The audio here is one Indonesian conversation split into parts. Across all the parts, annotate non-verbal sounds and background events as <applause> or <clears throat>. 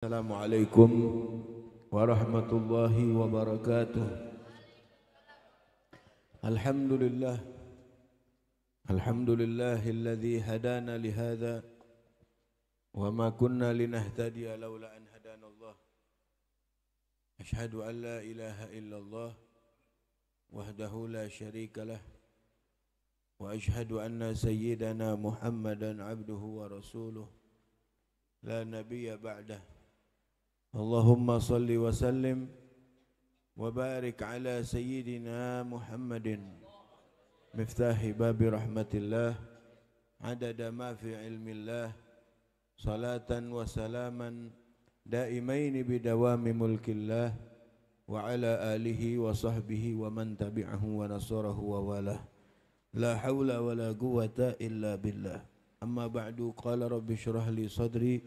السلام عليكم ورحمة الله وبركاته الحمد لله الحمد لله الذي هدانا لهذا وما كنا لنهتدي لولا أن هدانا الله أشهد أن لا إله إلا الله وحده لا شريك له وأشهد أن سيدنا محمدا عبده ورسوله لا نبي بعده اللهم صل وسلم وبارك على سيدنا محمد مفتاح باب رحمة الله عدد ما في علم الله صلاة وسلاما دائمين بدوام ملك الله وعلى آله وصحبه ومن تبعه ونصره ووالاه لا حول ولا قوة إلا بالله أما بعد قال رب اشرح لي صدري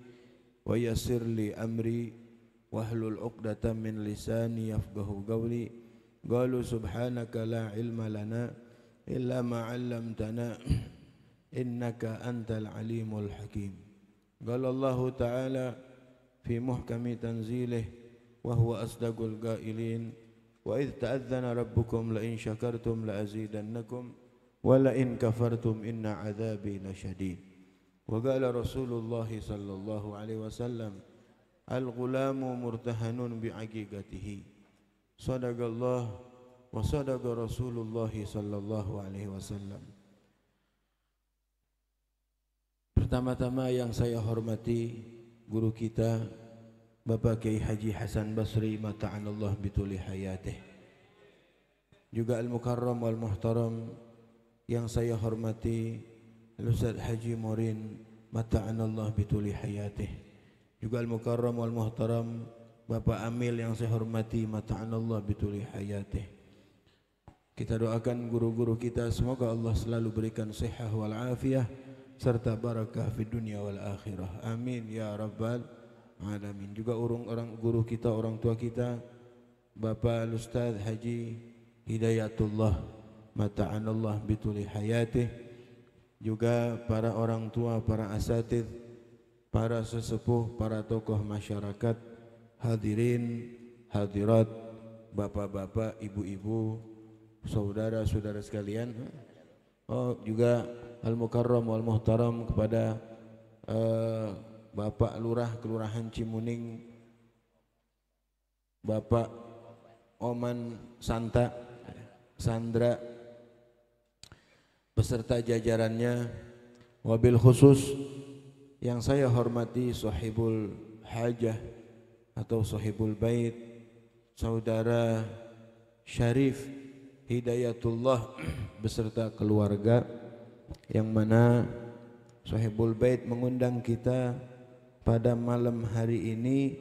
ويسر لي أمري واحلل عقدة من لساني يفقه قولي قالوا سبحانك لا علم لنا إلا ما علمتنا إنك أنت العليم الحكيم قال الله تعالى في محكم تنزيله وهو أصدق القائلين وإذ تأذن ربكم لئن شكرتم لأزيدنكم ولئن كفرتم إن عذابي لشديد وقال رسول الله صلى الله عليه وسلم al-ghulamu murtahanun bi'aqiqatihi sadaqallah wa sadaqa Rasulullah sallallahu alaihi wasallam Pertama-tama yang saya hormati guru kita Bapak Kiai Haji Hasan Basri Allah bituli hayatih juga al-mukarram wal muhtaram yang saya hormati Al-Ustaz Haji Morin Allah bituli hayatih juga al-mukarram wal muhtaram Bapak Amil yang saya hormati mata'anallah bituli hayatih kita doakan guru-guru kita semoga Allah selalu berikan sehat wal afiyah serta barakah di dunia wal akhirah amin ya rabbal alamin juga orang orang guru kita orang tua kita Bapak Ustaz Haji Hidayatullah mata'anallah bituli hayatih juga para orang tua para asatidz para sesepuh, para tokoh masyarakat, hadirin, hadirat, bapak-bapak, ibu-ibu, saudara-saudara sekalian. Oh, juga al-mukarram wal muhtaram kepada uh, Bapak Lurah Kelurahan Cimuning Bapak Oman Santa Sandra beserta jajarannya wabil khusus yang saya hormati sahibul hajah atau sahibul bait saudara Syarif Hidayatullah <clears throat> beserta keluarga yang mana sahibul bait mengundang kita pada malam hari ini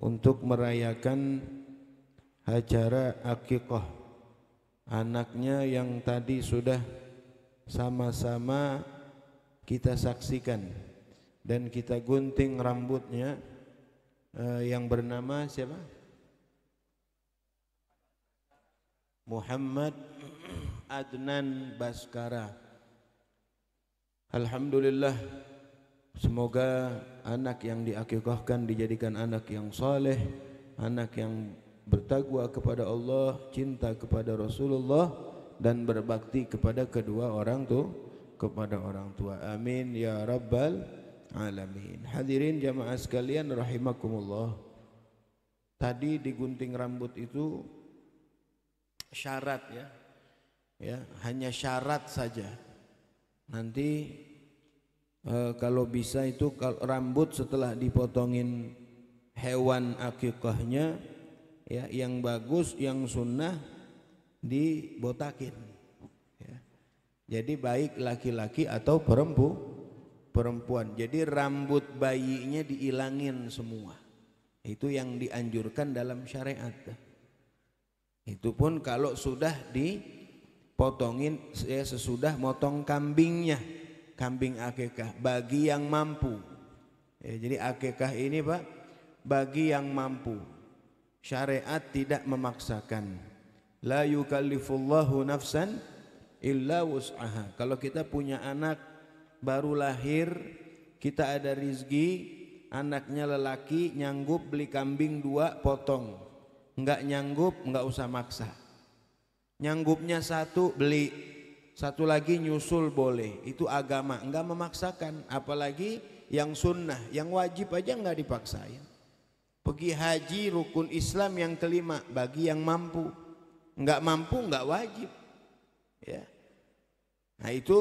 untuk merayakan acara akikah anaknya yang tadi sudah sama-sama kita saksikan dan kita gunting rambutnya uh, yang bernama siapa? Muhammad Adnan Baskara. Alhamdulillah semoga anak yang diakikahkan dijadikan anak yang saleh, anak yang bertakwa kepada Allah, cinta kepada Rasulullah dan berbakti kepada kedua orang tu kepada orang tua. Amin ya rabbal alamin. Hadirin jamaah sekalian rahimakumullah. Tadi digunting rambut itu syarat ya. Ya, hanya syarat saja. Nanti e, kalau bisa itu kalau rambut setelah dipotongin hewan akikahnya ya yang bagus, yang sunnah dibotakin. Ya. Jadi baik laki-laki atau perempuan perempuan. Jadi rambut bayinya diilangin semua. Itu yang dianjurkan dalam syariat. Itu pun kalau sudah dipotongin ya sesudah motong kambingnya, kambing akikah bagi yang mampu. Ya, jadi akikah ini Pak bagi yang mampu. Syariat tidak memaksakan. La yukallifullahu nafsan illa wus'aha. Kalau kita punya anak baru lahir kita ada rizki anaknya lelaki nyanggup beli kambing dua potong nggak nyanggup nggak usah maksa nyanggupnya satu beli satu lagi nyusul boleh itu agama nggak memaksakan apalagi yang sunnah yang wajib aja nggak dipaksain pergi haji rukun Islam yang kelima bagi yang mampu nggak mampu nggak wajib ya nah itu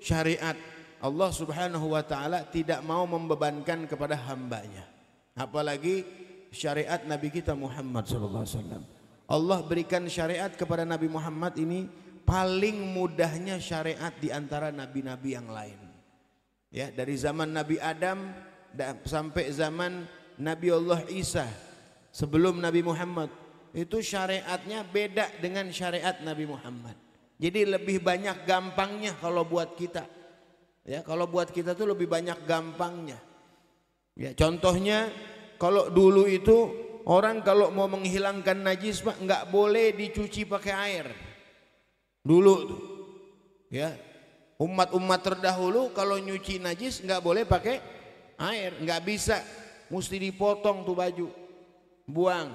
syariat Allah Subhanahu wa taala tidak mau membebankan kepada hambanya. Apalagi syariat Nabi kita Muhammad sallallahu alaihi wasallam. Allah berikan syariat kepada Nabi Muhammad ini paling mudahnya syariat di antara nabi-nabi yang lain. Ya, dari zaman Nabi Adam sampai zaman Nabi Allah Isa sebelum Nabi Muhammad itu syariatnya beda dengan syariat Nabi Muhammad. Jadi lebih banyak gampangnya kalau buat kita. Ya, kalau buat kita tuh lebih banyak gampangnya. Ya, contohnya kalau dulu itu orang kalau mau menghilangkan najis Pak nggak boleh dicuci pakai air. Dulu tuh. Ya. Umat-umat terdahulu kalau nyuci najis nggak boleh pakai air, nggak bisa. Mesti dipotong tuh baju. Buang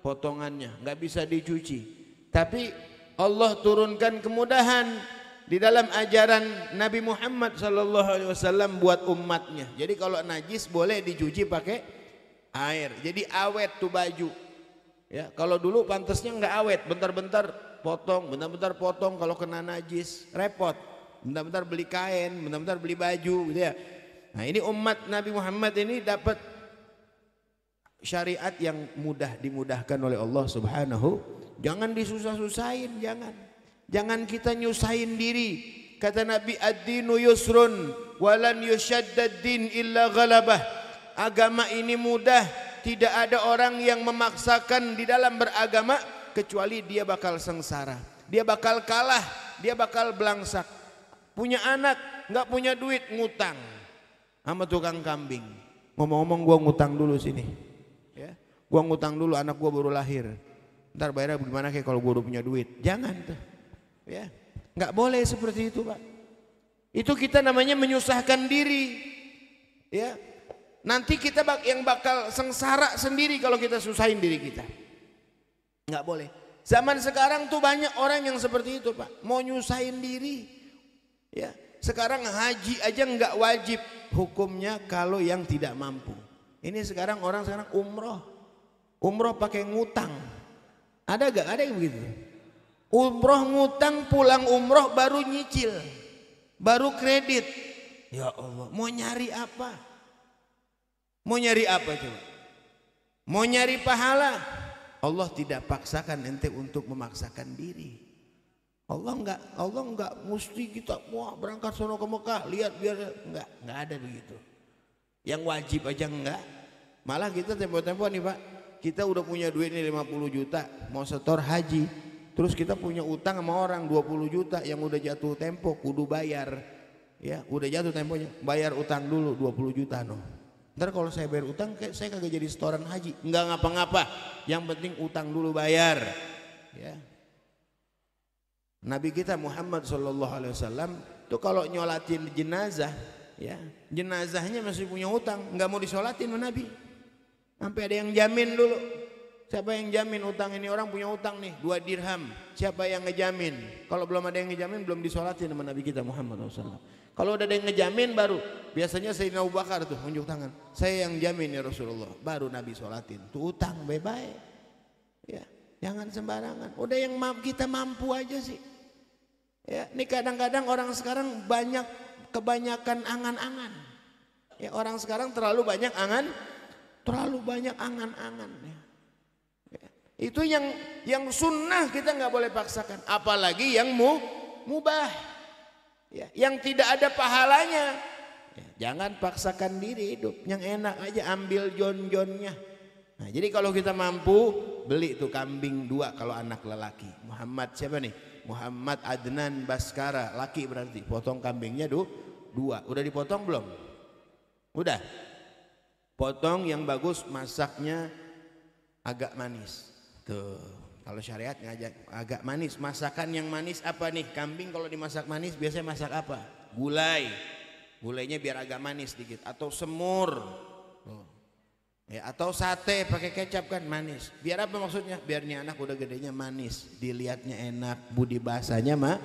potongannya, nggak bisa dicuci. Tapi Allah turunkan kemudahan di dalam ajaran Nabi Muhammad sallallahu alaihi wasallam buat umatnya. Jadi kalau najis boleh dicuci pakai air. Jadi awet tuh baju. Ya, kalau dulu pantasnya enggak awet, bentar-bentar potong, bentar-bentar potong kalau kena najis, repot. Bentar-bentar beli kain, bentar-bentar beli baju gitu ya. Nah, ini umat Nabi Muhammad ini dapat syariat yang mudah dimudahkan oleh Allah Subhanahu. Jangan disusah-susahin, jangan. Jangan kita nyusahin diri. Kata Nabi ad-dinu yusrun walan yushaddad din illa ghalabah. Agama ini mudah, tidak ada orang yang memaksakan di dalam beragama kecuali dia bakal sengsara. Dia bakal kalah, dia bakal belangsak. Punya anak, nggak punya duit ngutang sama tukang kambing. Ngomong-ngomong gua ngutang dulu sini. Ya. Gua ngutang dulu anak gua baru lahir. Ntar bayarnya gimana kayak kalau gua udah punya duit. Jangan tuh. Ya, nggak boleh seperti itu, Pak. Itu kita namanya menyusahkan diri. Ya. Nanti kita bak yang bakal sengsara sendiri kalau kita susahin diri kita. Nggak boleh. Zaman sekarang tuh banyak orang yang seperti itu, Pak. Mau nyusahin diri. Ya. Sekarang haji aja nggak wajib hukumnya kalau yang tidak mampu. Ini sekarang orang sekarang umroh. Umroh pakai ngutang. Ada gak? Ada yang begitu? umroh ngutang pulang umroh baru nyicil baru kredit ya Allah mau nyari apa mau nyari apa coba mau nyari pahala Allah tidak paksakan ente untuk memaksakan diri Allah enggak Allah enggak mesti kita wah berangkat sono ke Mekah lihat biar enggak enggak ada begitu yang wajib aja enggak malah kita tempo-tempo nih Pak kita udah punya duit nih 50 juta mau setor haji terus kita punya utang sama orang 20 juta yang udah jatuh tempo kudu bayar ya udah jatuh temponya bayar utang dulu 20 juta no ntar kalau saya bayar utang kayak saya kagak jadi setoran haji enggak ngapa-ngapa yang penting utang dulu bayar ya Nabi kita Muhammad sallallahu Alaihi Wasallam itu kalau nyolatin jenazah ya jenazahnya masih punya utang enggak mau disolatin sama Nabi sampai ada yang jamin dulu Siapa yang jamin utang ini? Orang punya utang nih, dua dirham. Siapa yang ngejamin? Kalau belum ada yang ngejamin, belum disolatin sama Nabi kita Muhammad SAW. Kalau udah ada yang ngejamin baru, biasanya Sayyidina Abu Bakar tuh unjuk tangan. Saya yang jamin ya Rasulullah. Baru Nabi solatin. Tuh utang bye-bye. Ya, jangan sembarangan. Udah yang kita mampu aja sih. Ya, ini kadang-kadang orang sekarang banyak kebanyakan angan-angan. Ya, orang sekarang terlalu banyak angan, terlalu banyak angan-angan. Ya. Itu yang yang sunnah kita nggak boleh paksakan, apalagi yang mu mubah, ya, yang tidak ada pahalanya. Ya, jangan paksakan diri hidup, yang enak aja ambil jon-jonnya. Nah, jadi kalau kita mampu beli itu kambing dua kalau anak lelaki. Muhammad siapa nih? Muhammad Adnan Baskara, laki berarti. Potong kambingnya du, dua. Udah dipotong belum? Udah. Potong yang bagus masaknya agak manis. Tuh, kalau syariat ngajak agak manis. Masakan yang manis apa nih? Kambing kalau dimasak manis biasanya masak apa? Gulai. Gulainya biar agak manis dikit atau semur. Tuh. Ya, atau sate pakai kecap kan manis. Biar apa maksudnya? Biar nih anak udah gedenya manis, dilihatnya enak, budi bahasanya mah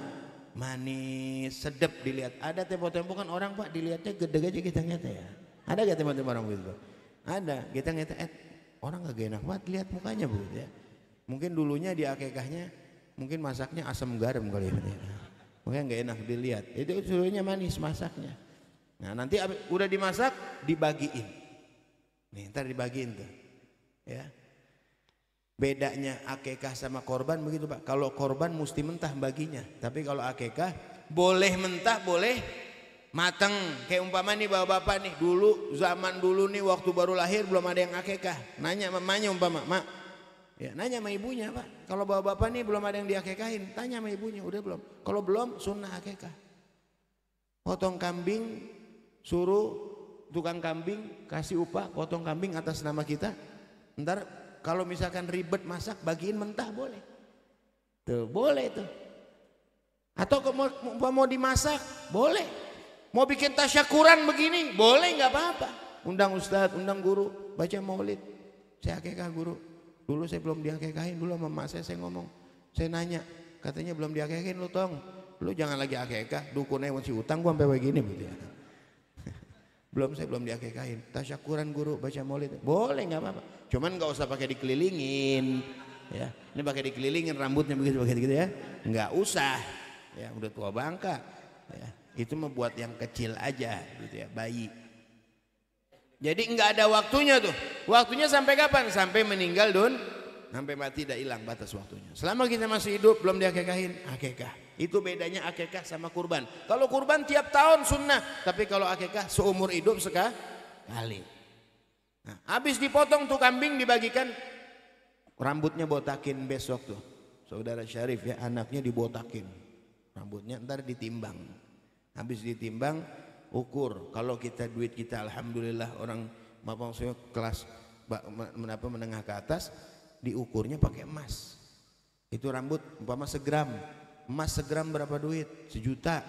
manis, sedep dilihat. Ada tempo-tempo kan orang Pak dilihatnya gede aja kita ngeta ya. Ada gak tempo-tempo orang begitu? Ada, kita ngeta eh, orang gak enak banget lihat mukanya begitu ya. Mungkin dulunya di akekahnya mungkin masaknya asam garam kali ini, mungkin nggak enak dilihat. Itu dulunya manis masaknya. Nah nanti udah dimasak dibagiin. Nih ntar dibagiin tuh. Ya. Bedanya akekah sama korban begitu Pak. Kalau korban mesti mentah baginya. Tapi kalau akekah boleh mentah boleh mateng. Kayak umpama nih bapak-bapak nih dulu zaman dulu nih waktu baru lahir belum ada yang akekah. Nanya mamanya umpama, "Mak, Ya, nanya sama ibunya, Pak. Kalau bawa bapak nih belum ada yang diakekahin, tanya sama ibunya, udah belum? Kalau belum, sunnah akekah. Potong kambing, suruh tukang kambing kasih upah potong kambing atas nama kita. Ntar kalau misalkan ribet masak, bagiin mentah boleh. Tuh, boleh tuh. Atau mau, mau dimasak, boleh. Mau bikin tasyakuran begini, boleh nggak apa-apa. Undang ustadz, undang guru, baca maulid. Saya akekah guru, Dulu saya belum diakekahin, dulu sama emak saya, saya ngomong. Saya nanya, katanya belum diakekahin lu tong. Lu jangan lagi akekah, dukunnya masih utang gua sampai begini gitu <laughs> ya. belum saya belum diakekahin. Tasyakuran guru baca maulid. Boleh nggak apa-apa. Cuman nggak usah pakai dikelilingin. Ya, ini pakai dikelilingin rambutnya begitu begitu gitu ya. Nggak usah. Ya, udah tua bangka. Ya, itu membuat yang kecil aja gitu ya, bayi. Jadi nggak ada waktunya tuh. Waktunya sampai kapan? Sampai meninggal dun, sampai mati tidak hilang batas waktunya. Selama kita masih hidup belum diakekahin, akekah. Itu bedanya akekah sama kurban. Kalau kurban tiap tahun sunnah, tapi kalau akekah seumur hidup sekali. Nah, habis dipotong tuh kambing dibagikan, rambutnya botakin besok tuh. Saudara Syarif ya anaknya dibotakin. Rambutnya ntar ditimbang. Habis ditimbang ukur kalau kita duit kita alhamdulillah orang maksudnya kelas apa menengah ke atas diukurnya pakai emas itu rambut umpama segram emas segram berapa duit sejuta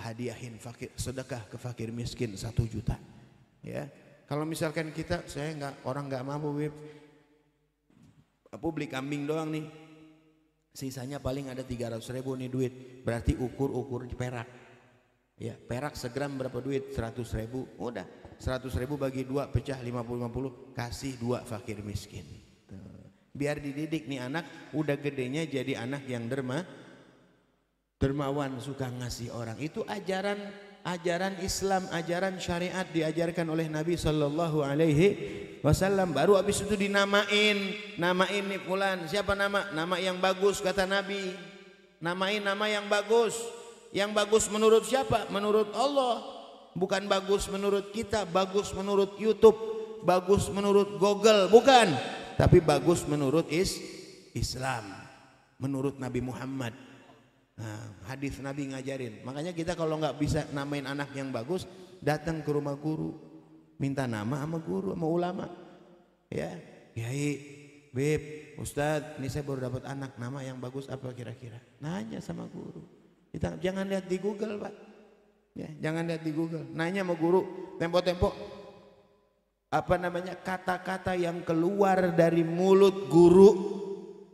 hadiahin fakir sedekah ke fakir miskin satu juta ya kalau misalkan kita saya nggak orang nggak mampu publik kambing doang nih sisanya paling ada 300 ribu nih duit berarti ukur ukur perak Ya, perak segram berapa duit? 100 ribu. Udah, 100 ribu bagi dua pecah 50-50 kasih dua fakir miskin. Biar dididik nih anak udah gedenya jadi anak yang derma dermawan suka ngasih orang. Itu ajaran ajaran Islam, ajaran syariat diajarkan oleh Nabi sallallahu alaihi wasallam. Baru habis itu dinamain, namain nih pulan. Siapa nama? Nama yang bagus kata Nabi. Namain nama yang bagus. Yang bagus menurut siapa? Menurut Allah. Bukan bagus menurut kita, bagus menurut YouTube, bagus menurut Google, bukan. Tapi bagus menurut is Islam, menurut Nabi Muhammad. Nah, hadis Nabi ngajarin. Makanya kita kalau nggak bisa namain anak yang bagus, datang ke rumah guru, minta nama sama guru, sama ulama. Ya, kiai, beb, ustadz, ini saya baru dapat anak, nama yang bagus apa kira-kira? Nanya sama guru. Kita jangan lihat di Google, Pak. Ya, jangan lihat di Google. Nanya sama guru, tempo-tempo apa namanya kata-kata yang keluar dari mulut guru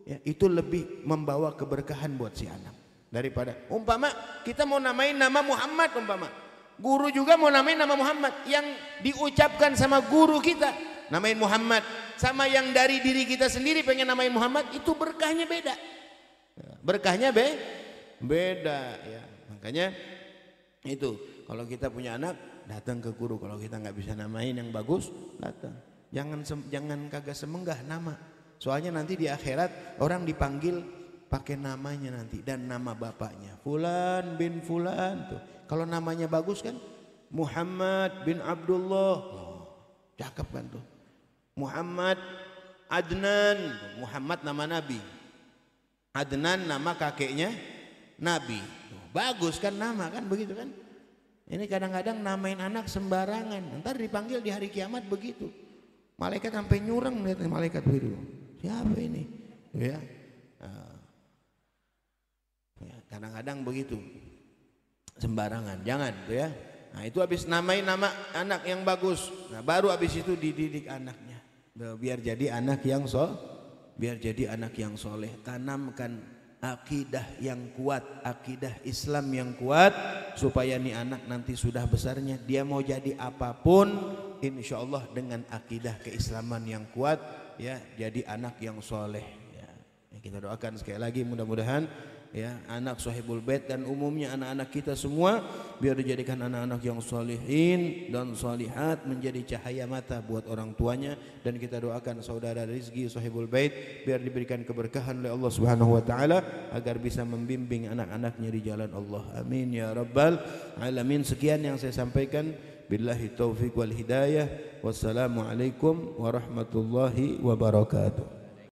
ya, itu lebih membawa keberkahan buat si anak daripada umpama kita mau namain nama Muhammad umpama guru juga mau namain nama Muhammad yang diucapkan sama guru kita namain Muhammad sama yang dari diri kita sendiri pengen namain Muhammad itu berkahnya beda ya, berkahnya be beda ya makanya itu kalau kita punya anak datang ke guru kalau kita nggak bisa namain yang bagus datang jangan jangan kagak semenggah nama soalnya nanti di akhirat orang dipanggil pakai namanya nanti dan nama bapaknya Fulan bin Fulan tuh kalau namanya bagus kan Muhammad bin Abdullah oh, cakep kan tuh Muhammad Adnan Muhammad nama nabi Adnan nama kakeknya Nabi. Bagus kan nama kan begitu kan? Ini kadang-kadang namain anak sembarangan. Ntar dipanggil di hari kiamat begitu. Malaikat sampai nyurang melihat malaikat biru. Siapa ini? Ya. Ah. ya. kadang-kadang begitu. Sembarangan, jangan tuh ya. Nah, itu habis namain nama anak yang bagus. Nah, baru habis itu dididik anaknya. Biar jadi anak yang so, biar jadi anak yang soleh. Tanamkan akidah yang kuat, akidah Islam yang kuat supaya nih anak nanti sudah besarnya dia mau jadi apapun insya Allah dengan akidah keislaman yang kuat ya jadi anak yang soleh ya. kita doakan sekali lagi mudah-mudahan ya anak sahibul bait dan umumnya anak-anak kita semua biar dijadikan anak-anak yang salihin dan salihat menjadi cahaya mata buat orang tuanya dan kita doakan saudara Rizki sahibul bait biar diberikan keberkahan oleh Allah Subhanahu wa taala agar bisa membimbing anak-anaknya di jalan Allah amin ya rabbal alamin sekian yang saya sampaikan billahi taufik wal hidayah wassalamualaikum warahmatullahi wabarakatuh